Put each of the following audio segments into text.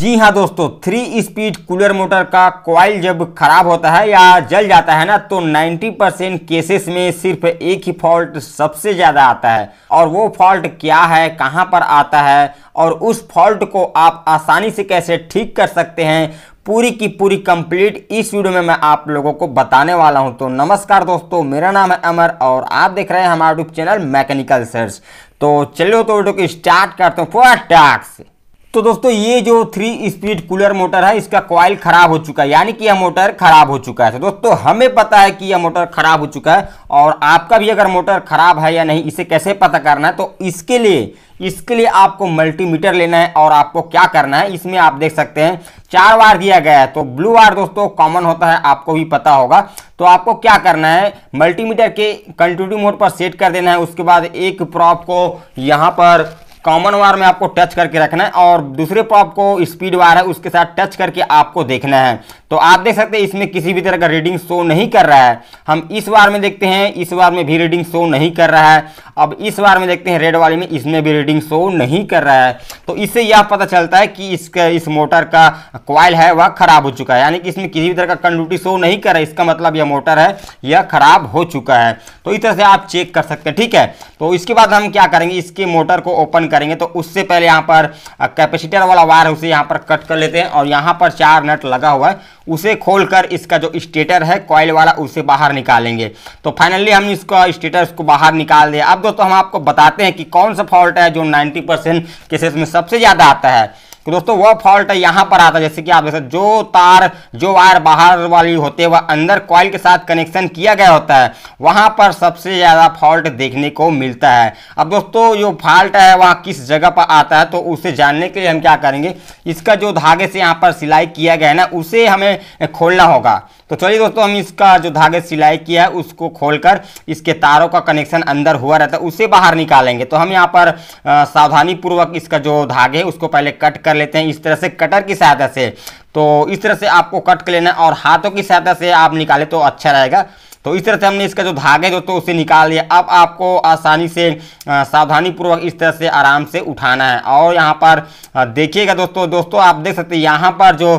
जी हाँ दोस्तों three speed cooler motor का कॉइल जब खराब होता है या जल जाता है ना तो 90 परसेंट केसेस में सिर्फ एक ही फॉल्ट सबसे ज़्यादा आता है और वो फॉल्ट क्या है कहाँ पर आता है और उस फॉल्ट को आप आसानी से कैसे ठीक कर सकते हैं पूरी की पूरी कंप्लीट इस वीडियो में मैं आप लोगों को बताने वाला हूं तो नमस्कार दोस्तों मेरा नाम है अमर और आप देख रहे हैं हमारा यूट्यूब चैनल मैकेनिकल सर्च तो चलो तो वीडियो को स्टार्ट करते हैं फटाक टैक्स तो दोस्तों ये जो थ्री स्पीड कूलर मोटर है इसका कॉइल खराब हो चुका है यानी कि यह मोटर खराब हो चुका है तो दोस्तों हमें पता है कि यह मोटर खराब हो चुका है और आपका भी अगर मोटर खराब है या नहीं इसे कैसे पता करना है तो इसके लिए इसके लिए आपको मल्टीमीटर लेना है और आपको क्या करना है इसमें आप देख सकते हैं चार वार दिया गया है तो ब्लू वार दोस्तों कॉमन होता है आपको भी पता होगा तो आपको क्या करना है मल्टीमीटर के कंटिन्यू मोड पर सेट कर देना है उसके बाद एक प्रॉप को यहाँ पर कॉमन वायर में आपको टच करके रखना है और दूसरे पर आपको स्पीड वायर है उसके साथ टच करके आपको देखना है तो आप देख सकते हैं इसमें किसी भी तरह का रीडिंग शो नहीं कर रहा है हम इस बार में देखते हैं इस बार में भी रीडिंग शो नहीं कर रहा है अब इस बार में देखते हैं रेड वाले में इसमें भी रीडिंग शो नहीं कर रहा है तो इससे यह पता चलता है कि इसका इस मोटर का क्वाइल है वह खराब हो चुका है यानी कि इसमें किसी भी तरह का कंडूटी शो नहीं कर रहा है इसका मतलब यह मोटर है यह खराब हो चुका है तो इस तरह से आप चेक कर सकते हैं ठीक है तो इसके बाद हम क्या करेंगे इसके मोटर को ओपन करेंगे तो उससे पहले यहाँ पर कैपेसिटर वाला वायर है उसे यहाँ पर कट कर लेते हैं और यहाँ पर चार नट लगा हुआ है उसे खोलकर इसका जो स्टेटर है कॉयल वाला उसे बाहर निकालेंगे तो फाइनली हम इसका स्टेटर को बाहर निकाल दिया अब दोस्तों हम आपको बताते हैं कि कौन सा फॉल्ट है जो नाइन्टी केसेस में सबसे ज़्यादा आता है कि दोस्तों वह फॉल्ट यहाँ पर आता है जैसे कि आप देख सकते जो तार जो वायर बाहर वाली होते वह अंदर कॉयल के साथ कनेक्शन किया गया होता है वहाँ पर सबसे ज़्यादा फॉल्ट देखने को मिलता है अब दोस्तों जो फॉल्ट है वह किस जगह पर आता है तो उसे जानने के लिए हम क्या करेंगे इसका जो धागे से यहाँ पर सिलाई किया गया है ना उसे हमें खोलना होगा तो चलिए दोस्तों हम इसका जो धागे सिलाई किया है उसको खोलकर इसके तारों का कनेक्शन अंदर हुआ रहता है उसे बाहर निकालेंगे तो हम यहाँ पर सावधानी पूर्वक इसका जो धागे है उसको पहले कट कर लेते हैं इस तरह से कटर की सहायता से तो इस तरह से आपको कट कर लेना और हाथों की सहायता से आप निकाले तो अच्छा रहेगा तो इस तरह से हमने इसका जो धागे है दोस्तों उसे निकाल लिया अब आपको आसानी से सावधानीपूर्वक इस तरह से आराम से उठाना है और यहाँ पर देखिएगा दोस्तों दोस्तों आप देख सकते हैं यहाँ पर जो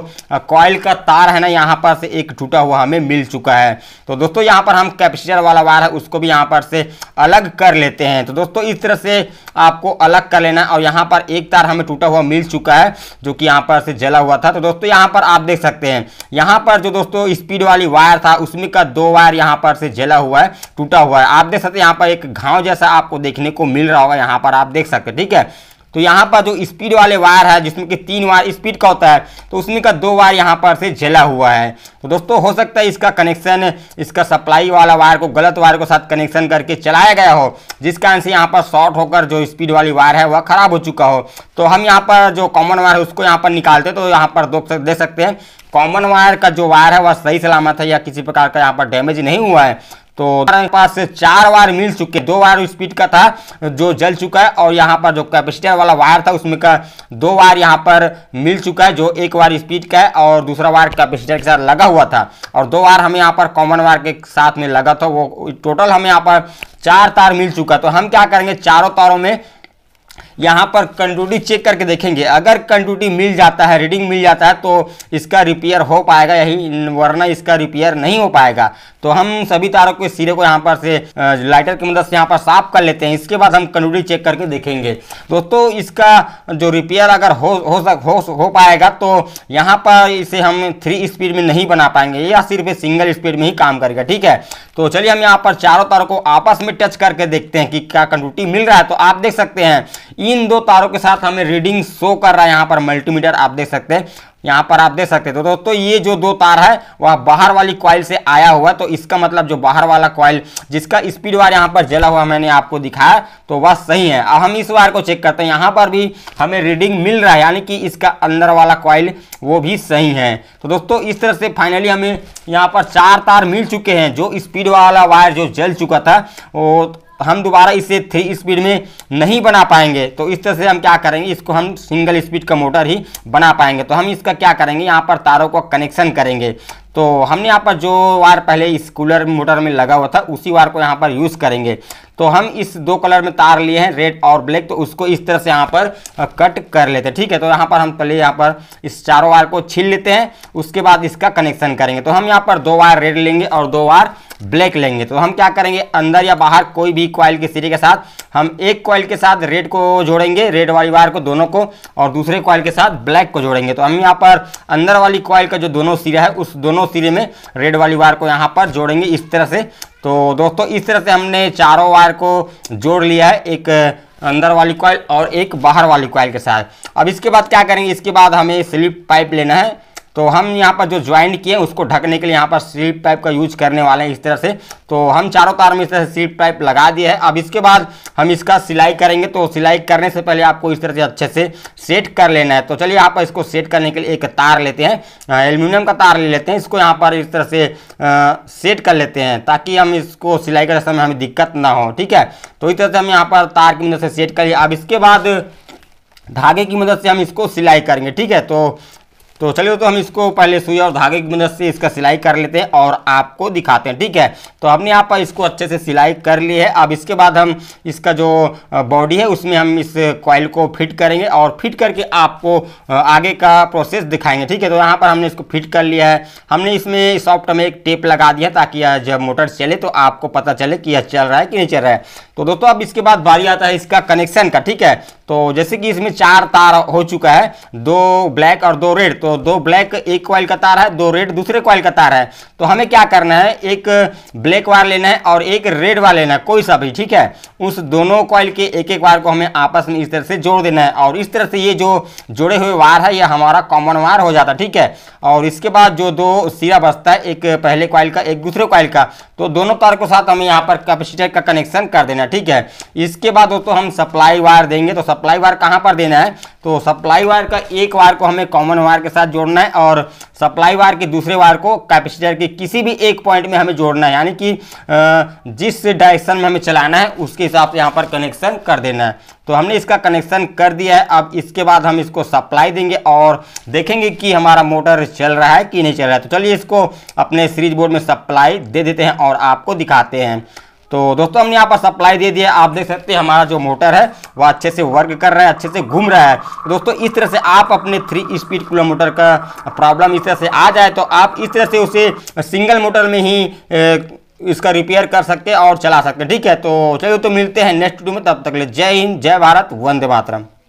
कॉयल का तार है ना यहाँ पर से एक टूटा हुआ हमें मिल चुका है तो दोस्तों यहाँ पर हम कैपेसिटर वाला वायर है उसको भी यहाँ पर से अलग कर लेते हैं तो दोस्तों इस तरह से आपको अलग कर लेना और यहाँ पर एक तार हमें टूटा हुआ मिल चुका है जो कि यहाँ पर से जला हुआ था तो दोस्तों यहाँ पर आप देख सकते हैं यहाँ पर जो दोस्तों स्पीड वाली वायर था उसमें का दो वायर यहाँ यहाँ पर से जला हुआ है टूटा हुआ है आप देख सकते हैं यहाँ पर एक घाव जैसा आपको देखने को मिल रहा होगा यहाँ पर आप देख सकते हैं ठीक है तो यहाँ पर जो स्पीड वाले वायर है जिसमें कि तीन वायर स्पीड का होता है तो उसमें का दो वायर यहाँ पर से जला हुआ है तो दोस्तों हो सकता है इसका कनेक्शन इसका सप्लाई वाला वायर को गलत वायर के साथ कनेक्शन करके चलाया गया हो जिस कारण से यहाँ पर शॉर्ट होकर जो स्पीड वाली वायर है वह वा खराब हो चुका हो तो हम यहाँ पर जो कॉमन वायर है उसको यहाँ पर निकालते तो यहाँ पर देख सकते हैं कॉमन वायर का जो वायर है वह सही सलामत है या किसी प्रकार का यहाँ पर डैमेज नहीं हुआ है तो पास से चार वायर मिल चुके दो वायर स्पीड का था जो जल चुका है और यहाँ पर जो कैपेसिटर वाला वायर था उसमें का दो वायर यहाँ पर मिल चुका है जो एक वायर स्पीड का है और दूसरा वायर कैपेसिटर के साथ लगा हुआ था और दो वायर हमें यहाँ पर कॉमन वायर के साथ में लगा था वो टोटल हमें यहाँ पर चार तार मिल चुका तो हम क्या करेंगे चारों तारों में यहाँ पर कंडूटी चेक करके देखेंगे अगर कंडूटी मिल जाता है रीडिंग मिल जाता है तो इसका रिपेयर हो पाएगा यही वरना इसका रिपेयर नहीं हो पाएगा तो हम सभी तारों के सिरे को यहाँ पर से लाइटर की मदद से यहाँ पर साफ कर लेते हैं इसके बाद हम कंडूटी चेक करके देखेंगे दोस्तों इसका जो रिपेयर अगर हो हो सक हो, हो पाएगा तो यहाँ पर इसे हम थ्री स्पीड में नहीं बना पाएंगे या सिर्फ सिंगल स्पीड में ही काम करेगा ठीक है तो चलिए हम यहाँ पर चारों तारों को आपस में टच करके देखते हैं कि क्या कंडूटी मिल रहा है तो आप देख सकते हैं इन दो तारों के साथ हमें रीडिंग शो कर रहा है यहाँ पर मल्टीमीटर आप देख सकते हैं यहाँ पर आप देख सकते हैं तो दोस्तों ये जो दो तार है वह बाहर वाली कॉइल से आया हुआ है तो इसका मतलब जो बाहर वाला कॉइल जिसका स्पीड वायर यहाँ पर जला हुआ मैंने आपको दिखाया तो वह सही है अब हम इस वायर को चेक करते हैं यहाँ पर भी हमें रीडिंग मिल रहा है यानी कि इसका अंदर वाला कॉइल वो भी सही है तो दोस्तों इस तरह से फाइनली हमें यहाँ पर चार तार मिल चुके हैं जो स्पीड वाला वायर जो जल चुका था वो हम दोबारा इसे थ्री स्पीड में नहीं बना पाएंगे तो इस तरह से हम क्या करेंगे इसको हम सिंगल स्पीड का मोटर ही बना पाएंगे तो हम इसका क्या करेंगे यहाँ पर तारों को कनेक्शन करेंगे तो हमने यहाँ पर जो वायर पहले इस कूलर मोटर में लगा हुआ था उसी वायर को यहाँ पर यूज़ करेंगे तो हम इस दो कलर में तार लिए हैं रेड और ब्लैक तो उसको इस तरह से यहाँ पर कट कर लेते हैं ठीक है तो यहाँ पर हम पहले यहाँ पर इस चारों वायर को छील लेते हैं उसके बाद इसका कनेक्शन करेंगे तो हम यहाँ पर दो वायर रेड लेंगे और दो वायर ब्लैक लेंगे तो हम क्या करेंगे अंदर या बाहर कोई भी कॉइल के सिरे के साथ हम एक कॉइल के साथ रेड को जोड़ेंगे रेड वाली वायर को दोनों को और दूसरे कॉइल के साथ ब्लैक को जोड़ेंगे तो हम यहाँ पर अंदर वाली कॉइल का जो दोनों सिरा है उस दोनों सिरे में रेड वाली वायर को यहाँ पर जोड़ेंगे इस तरह से तो दोस्तों इस तरह से हमने चारों वायर को जोड़ लिया है एक अंदर वाली कॉइल और एक बाहर वाली कॉइल के साथ अब इसके बाद क्या करेंगे इसके बाद हमें स्लिप पाइप लेना है तो हम यहाँ पर जो ज्वाइंट किए उसको ढकने के लिए यहाँ पर स्लीप पाइप का यूज करने वाले हैं इस तरह से तो हम चारों तार में इस तरह से स्लीप पाइप लगा दिए है अब इसके बाद हम इसका सिलाई करेंगे तो सिलाई करने से पहले आपको इस तरह से अच्छे से सेट कर लेना है तो चलिए यहाँ पर इसको सेट करने के लिए एक तार लेते हैं एल्यूमिनियम का तार ले लेते हैं इसको यहाँ पर इस तरह से सेट कर लेते हैं ताकि हम इसको सिलाई करते समय हमें दिक्कत ना हो ठीक है तो इस तरह से हम यहाँ पर तार की मदद से सेट कर अब इसके बाद धागे की मदद से हम इसको सिलाई करेंगे ठीक है तो तो चलिए तो हम इसको पहले सुई और धागे की मदद से इसका सिलाई कर लेते हैं और आपको दिखाते हैं ठीक है तो हमने यहाँ पर इसको अच्छे से सिलाई कर ली है अब इसके बाद हम इसका जो बॉडी है उसमें हम इस कॉइल को फिट करेंगे और फिट करके आपको आगे का प्रोसेस दिखाएंगे ठीक है तो यहाँ पर हमने इसको फिट कर लिया है हमने इसमें सॉफ्ट में एक टेप लगा दिया ताकि जब मोटर चले तो आपको पता चले कि यह चल रहा है कि नहीं चल रहा है तो दोस्तों अब इसके बाद बारी आता है इसका कनेक्शन का ठीक है तो जैसे कि इसमें चार तार हो चुका है दो ब्लैक और दो रेड तो दो तो दो ब्लैक एक क्वाइल का तार है दो रेड दूसरे क्वाइल का तार है तो हमें क्या करना है एक ब्लैक वायर लेना है और एक रेड वायर लेना है कोई सा भी ठीक है उस दोनों क्वाइल के एक एक वायर को हमें आपस में इस तरह से जोड़ देना है और इस तरह से ये जो जुड़े हुए वायर है ये हमारा कॉमन वायर हो जाता है ठीक है और इसके बाद जो दो सिरा बचता है एक पहले क्वाइल का एक दूसरे क्वाइल का तो दोनों तार के साथ हमें यहाँ पर कैपेसिटर का कनेक्शन कर देना है ठीक है इसके बाद दोस्तों हम सप्लाई वायर देंगे तो सप्लाई वायर कहाँ पर देना है तो सप्लाई वायर का एक वायर को हमें कॉमन वायर के साथ साथ जोड़ना है और सप्लाई वायर के दूसरे वायर को कैपेसिटर के किसी भी एक पॉइंट में हमें जोड़ना है यानी कि जिस डायरेक्शन में हमें चलाना है उसके हिसाब से यहाँ पर कनेक्शन कर देना है तो हमने इसका कनेक्शन कर दिया है अब इसके बाद हम इसको सप्लाई देंगे और देखेंगे कि हमारा मोटर चल रहा है कि नहीं चल रहा है तो चलिए इसको अपने सीरीज बोर्ड में सप्लाई दे देते हैं और आपको दिखाते हैं तो दोस्तों हमने यहाँ पर सप्लाई दे दिया आप देख सकते हैं हमारा जो मोटर है वह अच्छे से वर्क कर रहा है अच्छे से घूम रहा है दोस्तों इस तरह से आप अपने थ्री स्पीड कूलर मोटर का प्रॉब्लम इस तरह से आ जाए तो आप इस तरह से उसे सिंगल मोटर में ही ए, इसका रिपेयर कर सकते हैं और चला सकते हैं ठीक है तो चलिए तो मिलते हैं नेक्स्ट वीडियो में तब तक ले जय हिंद जय भारत वंदे मातरम